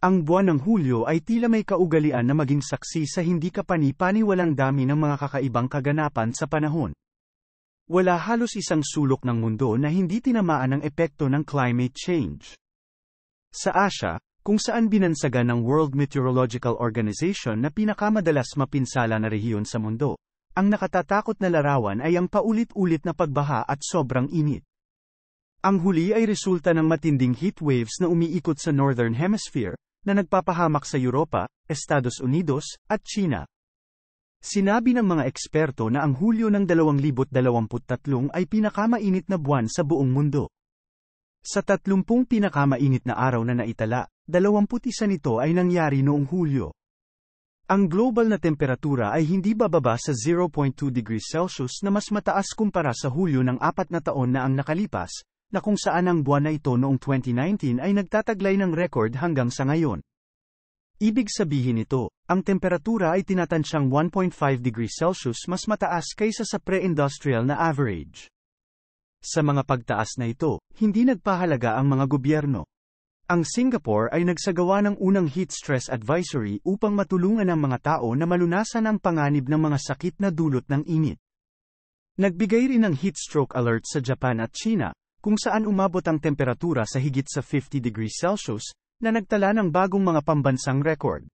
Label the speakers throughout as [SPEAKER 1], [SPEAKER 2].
[SPEAKER 1] Ang buwan ng Hulyo ay tila may kaugalian na maging saksi sa hindi kapanipani paniwalang dami ng mga kakaibang kaganapan sa panahon. Wala halos isang sulok ng mundo na hindi tinamaan ng epekto ng climate change. Sa Asya, kung saan binansagan ng World Meteorological Organization na pinakamadalas mapinsala na rehiyon sa mundo, ang nakatatakot na larawan ay ang paulit-ulit na pagbaha at sobrang init. Ang huli ay resulta ng matinding heat waves na umiikot sa Northern Hemisphere, na nagpapahamak sa Europa, Estados Unidos, at China. Sinabi ng mga eksperto na ang Hulyo ng 2023 ay pinakamainit na buwan sa buong mundo. Sa 30 pinakamainit na araw na naitala, 21 nito ay nangyari noong Hulyo. Ang global na temperatura ay hindi bababa sa 0.2 degrees Celsius na mas mataas kumpara sa Hulyo ng apat na taon na ang nakalipas, na kung saan ang buwan na ito noong 2019 ay nagtataglay ng record hanggang sa ngayon. Ibig sabihin ito, ang temperatura ay tinatansyang 1.5 degrees Celsius mas mataas kaysa sa pre-industrial na average. Sa mga pagtaas na ito, hindi nagpahalaga ang mga gobyerno. Ang Singapore ay nagsagawa ng unang heat stress advisory upang matulungan ang mga tao na malunasan ang panganib ng mga sakit na dulot ng init. Nagbigay rin ng heat stroke alert sa Japan at China, kung saan umabot ang temperatura sa higit sa 50 degrees Celsius, na nagtala ng bagong mga pambansang record.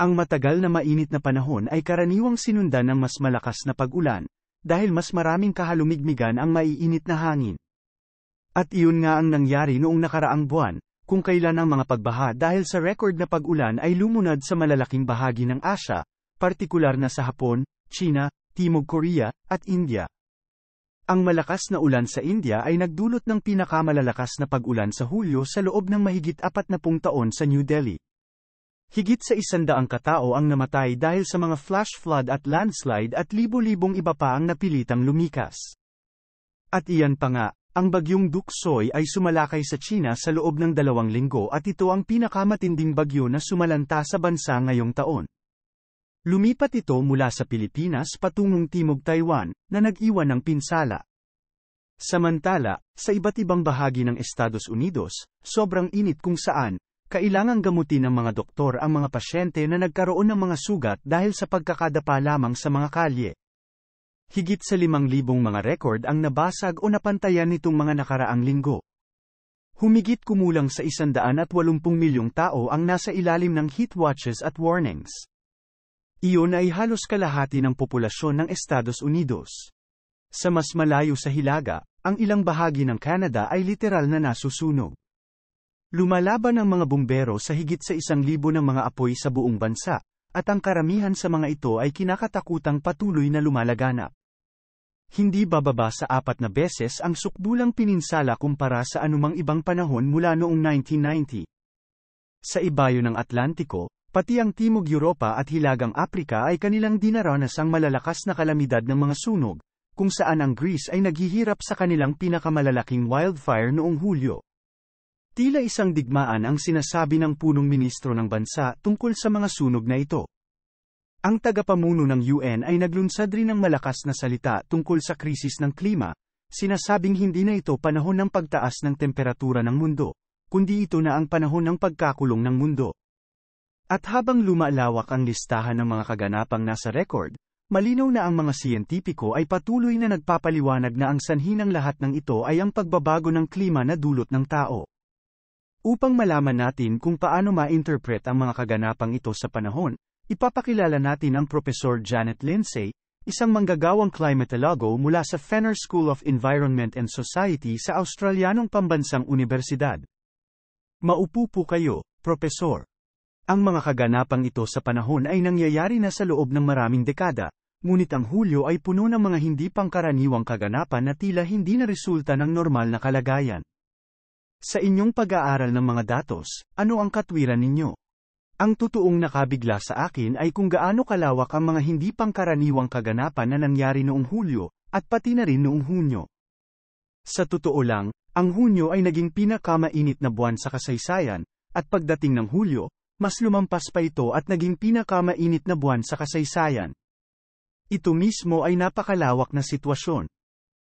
[SPEAKER 1] Ang matagal na mainit na panahon ay karaniwang sinundan ng mas malakas na pag-ulan, dahil mas maraming kahalumigmigan ang maiinit na hangin. At iyon nga ang nangyari noong nakaraang buwan, kung kailan ang mga pagbaha dahil sa record na pag-ulan ay lumunad sa malalaking bahagi ng Asya, partikular na sa Hapon, China, Timog Korea, at India. Ang malakas na ulan sa India ay nagdulot ng pinakamalalakas na pag-ulan sa Hulyo sa loob ng mahigit 40 taon sa New Delhi. Higit sa isandaang katao ang namatay dahil sa mga flash flood at landslide at libo-libong iba pa ang napilitang lumikas. At iyan pa nga, ang bagyong Duksoy ay sumalakay sa China sa loob ng dalawang linggo at ito ang pinakamatinding bagyo na sumalanta sa bansa ngayong taon. Lumipat ito mula sa Pilipinas patungong Timog Taiwan, na nag-iwan ng pinsala. Samantala, sa iba't ibang bahagi ng Estados Unidos, sobrang init kung saan, kailangang gamutin ng mga doktor ang mga pasyente na nagkaroon ng mga sugat dahil sa pagkakadapa lamang sa mga kalye. Higit sa limang libong mga record ang nabasag o napantayan nitong mga nakaraang linggo. Humigit kumulang sa 180 milyong tao ang nasa ilalim ng heat watches at warnings. Iyon ay halos kalahati ng populasyon ng Estados Unidos. Sa mas malayo sa hilaga, ang ilang bahagi ng Canada ay literal na nasusunog. Lumalaban ang mga bumbero sa higit sa isang libo ng mga apoy sa buong bansa, at ang karamihan sa mga ito ay kinakatakutang patuloy na lumalaganap. Hindi bababa sa apat na beses ang sukdulang pininsala kumpara sa anumang ibang panahon mula noong 1990. Sa ibayo ng Atlantiko, Pati ang Timog Europa at Hilagang Aprika ay kanilang dinaranas ang malalakas na kalamidad ng mga sunog, kung saan ang Greece ay naghihirap sa kanilang pinakamalalaking wildfire noong Hulyo. Tila isang digmaan ang sinasabi ng punong ministro ng bansa tungkol sa mga sunog na ito. Ang tagapamuno ng UN ay naglunsad rin ng malakas na salita tungkol sa krisis ng klima, sinasabing hindi na ito panahon ng pagtaas ng temperatura ng mundo, kundi ito na ang panahon ng pagkakulong ng mundo. At habang lumalawak ang listahan ng mga kaganapang nasa record, malinaw na ang mga siyentipiko ay patuloy na nagpapaliwanag na ang sanhi ng lahat ng ito ay ang pagbabago ng klima na dulot ng tao. Upang malaman natin kung paano ma-interpret ang mga kaganapang ito sa panahon, ipapakilala natin ang Professor Janet Lindsay, isang manggagawang climatologo mula sa Fenner School of Environment and Society sa Australianong Pambansang Universidad. Maupo po kayo, Professor. Ang mga kaganapang ito sa panahon ay nangyayari na sa loob ng maraming dekada, ngunit ang Hulyo ay puno ng mga hindi pangkaraniwang kaganapan na tila hindi na resulta ng normal na kalagayan. Sa inyong pag-aaral ng mga datos, ano ang katwiran ninyo? Ang totoong nakabigla sa akin ay kung gaano kalawak ang mga hindi pangkaraniwang kaganapan na nangyari noong Hulyo, at pati na rin noong Hunyo. Sa totoo lang, ang Hunyo ay naging pinakamainit na buwan sa kasaysayan, at pagdating ng Hulyo, mas lumampas pa ito at naging pinakamainit na buwan sa kasaysayan. Ito mismo ay napakalawak na sitwasyon.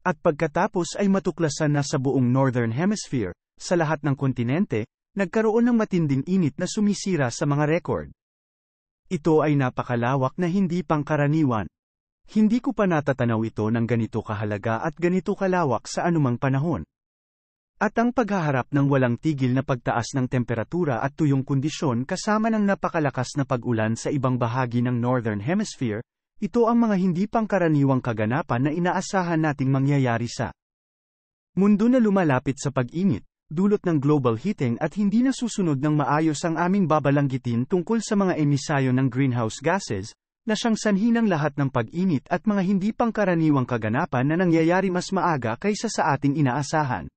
[SPEAKER 1] At pagkatapos ay matuklasan na sa buong Northern Hemisphere, sa lahat ng kontinente, nagkaroon ng matinding init na sumisira sa mga record. Ito ay napakalawak na hindi pangkaraniwan. Hindi ko pa natatanaw ito ng ganito kahalaga at ganito kalawak sa anumang panahon. At ang paghaharap ng walang tigil na pagtaas ng temperatura at tuyong kondisyon kasama ng napakalakas na pag-ulan sa ibang bahagi ng Northern Hemisphere, ito ang mga hindi pangkaraniwang kaganapan na inaasahan nating mangyayari sa mundo na lumalapit sa pag-init, dulot ng global heating at hindi nasusunod ng maayos ang aming babalanggitin tungkol sa mga emisayo ng greenhouse gases, na siyang sanhi ng lahat ng pag-init at mga hindi pangkaraniwang kaganapan na nangyayari mas maaga kaysa sa ating inaasahan.